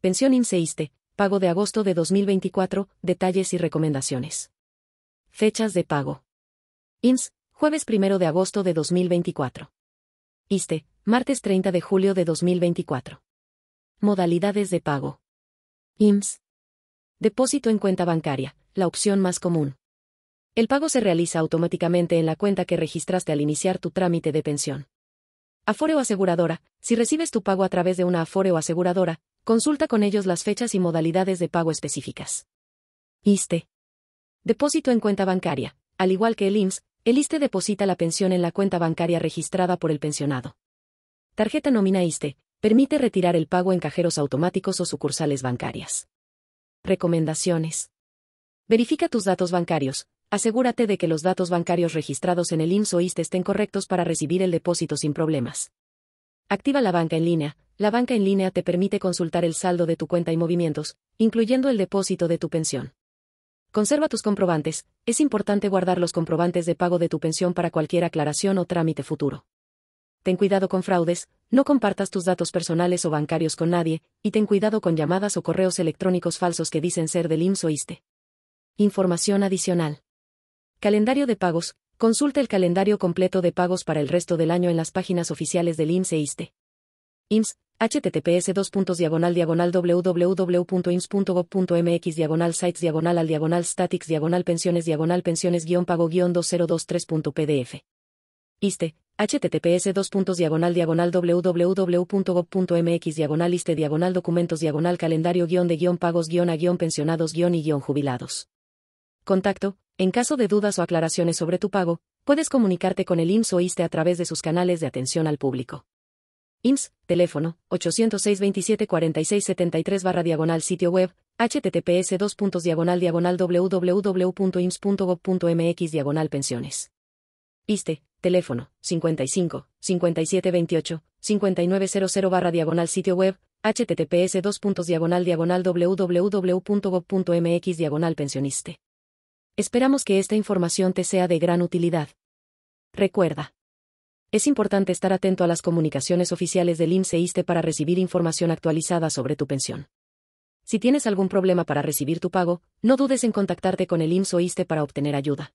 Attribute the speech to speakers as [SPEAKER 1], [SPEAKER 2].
[SPEAKER 1] Pensión ISTE, pago de agosto de 2024, detalles y recomendaciones. Fechas de pago. IMSS, jueves 1 de agosto de 2024. ISTE, martes 30 de julio de 2024. Modalidades de pago. IMSS. Depósito en cuenta bancaria, la opción más común. El pago se realiza automáticamente en la cuenta que registraste al iniciar tu trámite de pensión. Afore o aseguradora, si recibes tu pago a través de una Afore o aseguradora, Consulta con ellos las fechas y modalidades de pago específicas. ISTE. Depósito en cuenta bancaria. Al igual que el IMSS, el ISTE deposita la pensión en la cuenta bancaria registrada por el pensionado. Tarjeta nómina ISTE. Permite retirar el pago en cajeros automáticos o sucursales bancarias. Recomendaciones. Verifica tus datos bancarios. Asegúrate de que los datos bancarios registrados en el IMSS o ISTE estén correctos para recibir el depósito sin problemas. Activa la banca en línea la banca en línea te permite consultar el saldo de tu cuenta y movimientos, incluyendo el depósito de tu pensión. Conserva tus comprobantes, es importante guardar los comprobantes de pago de tu pensión para cualquier aclaración o trámite futuro. Ten cuidado con fraudes, no compartas tus datos personales o bancarios con nadie, y ten cuidado con llamadas o correos electrónicos falsos que dicen ser del IMSS o ISTE. Información adicional. Calendario de pagos. Consulta el calendario completo de pagos para el resto del año en las páginas oficiales del IMSS e ISTE. IMSS, https dos diagonal diagonal www.ims.gov.mx diagonal sites diagonal al diagonal statics diagonal pensiones diagonal pensiones pago 2023.pdf. Iste, https dos diagonal diagonal www.gov.mx diagonal iste diagonal documentos diagonal calendario guión de pagos a pensionados y jubilados. Contacto, en caso de dudas o aclaraciones sobre tu pago, puedes comunicarte con el IMSS o ISTE a través de sus canales de atención al público. IMSS, teléfono 806 27 barra diagonal sitio web, https 2 diagonal diagonal www.ims.gov.mx diagonal pensiones. ISTE, teléfono 55 5728 5900 barra diagonal sitio web, https 2 diagonal diagonal www.gov.mx diagonal pensioniste. Esperamos que esta información te sea de gran utilidad. Recuerda es importante estar atento a las comunicaciones oficiales del IMSS-ISTE e para recibir información actualizada sobre tu pensión. Si tienes algún problema para recibir tu pago, no dudes en contactarte con el IMSS o e ISTE para obtener ayuda.